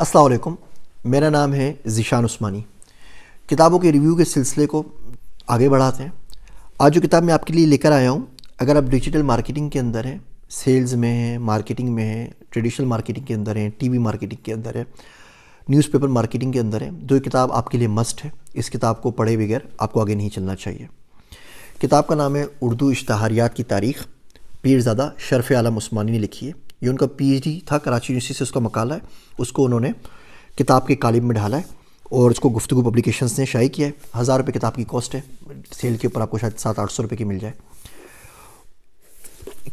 असलकुम मेरा नाम है ज़ीशान उस्मानी किताबों के रिव्यू के सिलसिले को आगे बढ़ाते हैं आज जो किताब मैं आपके लिए लेकर आया हूँ अगर आप डिजिटल मार्केटिंग के अंदर हैं सेल्स में हैं मार्केटिंग में हैं ट्रेडिशनल मार्केटिंग के अंदर हैं टीवी मार्केटिंग के अंदर है न्यूज़पेपर मार्केटिंग के अंदर है तो ये किताब आपके लिए मस्ट है इस किताब को पढ़े बगैर आपको आगे नहीं चलना चाहिए किताब का नाम है उर्दू इश्तहारियात की तारीख़ पीरजादा शरफ़ आलम उस्मानी ने लिखी है ये उनका पीएचडी था कराची यूनिवर्सिटी से उसका मकाला है उसको उन्होंने किताब के कालिब में ढाला है और उसको गुफ्तु पब्लिकेशन ने शाई किया है हज़ार रुपये किताब की कॉस्ट है सेल के ऊपर आपको शायद सात आठ सौ रुपये की मिल जाए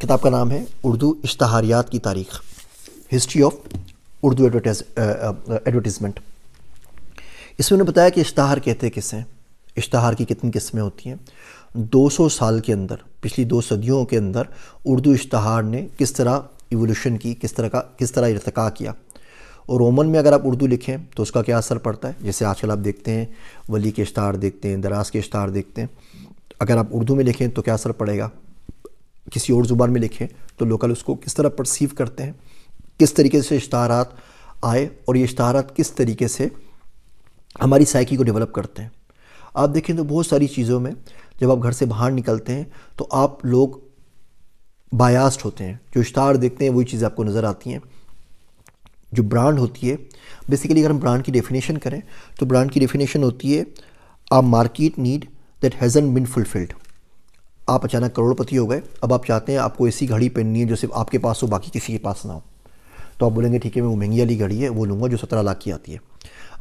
किताब का नाम है उर्दू इश्तहारियात की तारीख history of Urdu advertise advertisement इसमें उन्होंने बताया कि इश्तहार कहते किस हैं इश्तहार की कितनी किस्में होती हैं 200 साल के अंदर पिछली दो सदियों के अंदर उर्दू इश्तहार ने किस तरह इवोल्यूशन की किस तरह का किस तरह इरतका किया और रोमन में अगर आप उर्दू लिखें तो उसका क्या असर पड़ता है जैसे आजकल आप देखते हैं वली के इश्तार देखते हैं दराज के इश्तार देखते हैं अगर आप उर्दू में लिखें तो क्या असर पड़ेगा किसी और ज़ुबान में लिखें तो लोकल उसको किस तरह परसीव करते हैं किस तरीके से इश्तार आए और ये इश्तार किस तरीके से हमारी साइकी को डेवलप करते हैं आप देखें तो बहुत सारी चीज़ों में जब आप घर से बाहर निकलते हैं तो आप लोग बायास्ड होते हैं जो इश्तार देखते हैं वही चीज़ें आपको नज़र आती हैं जो ब्रांड होती है बेसिकली अगर हम ब्रांड की डेफिनेशन करें तो ब्रांड की डेफिनेशन होती है a market need that hasn't been fulfilled आप अचानक करोड़पति हो गए अब आप चाहते हैं आपको ऐसी घड़ी पहननी है जो सिर्फ आपके पास हो बाकी किसी के पास ना हो तो आप बोलेंगे ठीक है मैं वो महंगी वाली घड़ी है वो लूँगा जो सत्रह लाख की आती है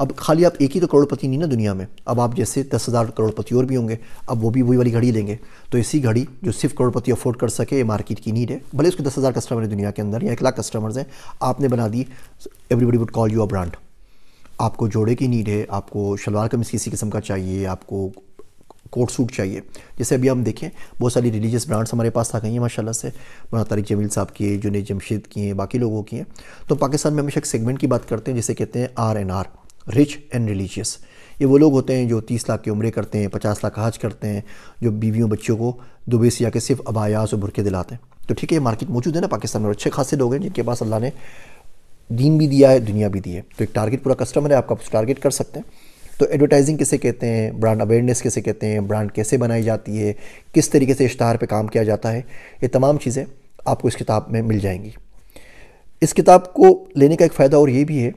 अब खाली आप एक ही तो करोड़पति नहीं ना दुनिया में अब आप जैसे दस हज़ार करोड़पति और भी होंगे अब वो भी वही वाली घड़ी लेंगे तो इसी घड़ी जो सिर्फ करोड़पति अफोर्ड कर सके मार्केट की नीड है भले उसके दस हज़ार कस्टमर है दुनिया के अंदर या एक लाख कस्टमर्स हैं आपने बना दी everybody would call you a brand आपको जोड़े की नीड है आपको शलवार कमीज किसी किस्म का चाहिए आपको कोट सूट चाहिए जैसे अभी हम देखें बहुत सारी रिलीजियस ब्रांड्स हमारे पास आ गई हैं माशाल्लाह से मना तारिक जमील साहब की जुनेद जमशेद की हैं बाकी लोगों की हैं तो पाकिस्तान में हमेशा एक सेगमेंट की बात करते हैं जिसे कहते हैं R N R rich and religious ये वो लोग होते हैं जो तीस लाख की उम्रें करते हैं पचास लाख हज करते हैं जो बीवियों बच्चों को दुबई से आके सिर्फ अबायास और बुरके दिलाते हैं तो ठीक है ये मार्केट मौजूद है ना पाकिस्तान में अच्छे खासे लोग हैं जिनके पास अल्लाह ने दीन भी दिया है दुनिया भी दी है तो एक टारगेट पूरा कस्टमर है आप टारगेट कर सकते हैं तो एडवर्टाइजिंग किसे कहते हैं ब्रांड अवेयरनेस किसे कहते हैं ब्रांड कैसे बनाई जाती है किस तरीके से इश्तहार पर काम किया जाता है ये तमाम चीज़ें आपको इस किताब में मिल जाएंगी इस किताब को लेने का एक फ़ायदा और ये भी है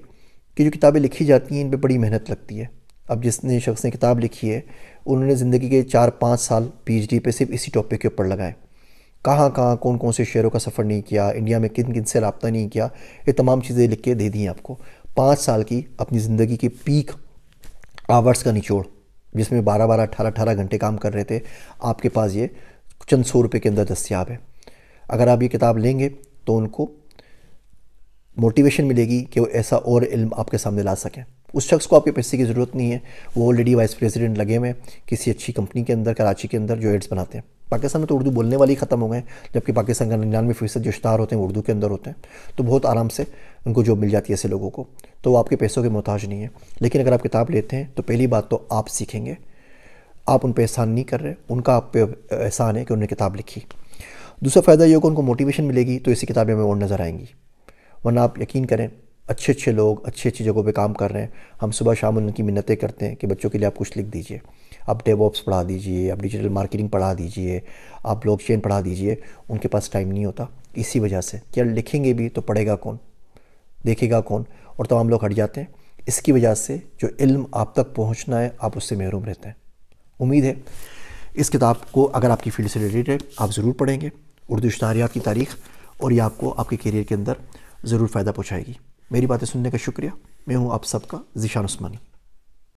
कि जो किताबें लिखी जाती हैं इन पर बड़ी मेहनत लगती है अब जिसने शख्स ने किताब लिखी है उन्होंने ज़िंदगी के चार पाँच साल पीएचडी पे सिर्फ इसी टॉपिक के ऊपर लगाए कहाँ कहाँ कौन कौन से शहरों का सफ़र नहीं किया इंडिया में किन किन से रबता नहीं किया ये तमाम चीज़ें लिख के दे दी हैं आपको पाँच साल की अपनी ज़िंदगी की पीक आवर्स का निचोड़ जिसमें बारह बारह अठारह अठारह घंटे काम कर रहे थे आपके पास ये चंद सौ रुपये के अंदर दस्तियाब है अगर आप ये किताब लेंगे तो उनको मोटिवेशन मिलेगी कि वो ऐसा और इल्म आपके सामने ला सकें उस शख्स को आपके पैसे की ज़रूरत नहीं है वो ऑलरेडी वाइस प्रेसिडेंट लगे हुए किसी अच्छी कंपनी के अंदर कराची के अंदर जो एड्स बनाते हैं पाकिस्तान में तो उर्दू बोलने वाले ही ख़त्म हो गए जबकि पाकिस्तान का निन्यानवे फ़ीसद जो इश्तार होते हैं उर्दू के अंदर होते हैं तो बहुत आराम से उनको जॉब मिल जाती है ऐसे लोगों को तो वो आपके पैसों के मोहताज नहीं है लेकिन अगर आप किताब लेते हैं तो पहली बात तो आप सीखेंगे आप उन पर एहसान नहीं कर रहे उनका आप पे एहसान है कि उन्होंने किताब लिखी दूसरा फ़ायदा ये होगा उनको मोटिवेशन मिलेगी तो ऐसी किताबें हमें और नज़र आएंगी वरना आप यकीन करें अच्छे अच्छे लोग अच्छी अच्छी जगहों पे काम कर रहे हैं हम सुबह शाम उनकी मिन्नतें करते हैं कि बच्चों के लिए आप कुछ लिख दीजिए आप डेवॉप्स पढ़ा दीजिए आप डिजिटल मार्केटिंग पढ़ा दीजिए आप ब्लॉकचेन पढ़ा दीजिए उनके पास टाइम नहीं होता इसी वजह से कि लिखेंगे भी तो पढ़ेगा कौन देखेगा कौन और तमाम लोग हट जाते हैं इसकी वजह से जो इल्म आप तक पहुँचना है आप उससे महरूम रहते हैं उम्मीद है इस किताब को अगर आपकी फील्ड से रिलेटेड आप ज़रूर पढ़ेंगे उर्दू शनारियात की तारीख़ और ये आपको आपके करियर के अंदर ज़रूर फ़ायदा पहुँचाएगी मेरी बातें सुनने का शुक्रिया मैं हूँ आप सबका ज़िशान उस्मानी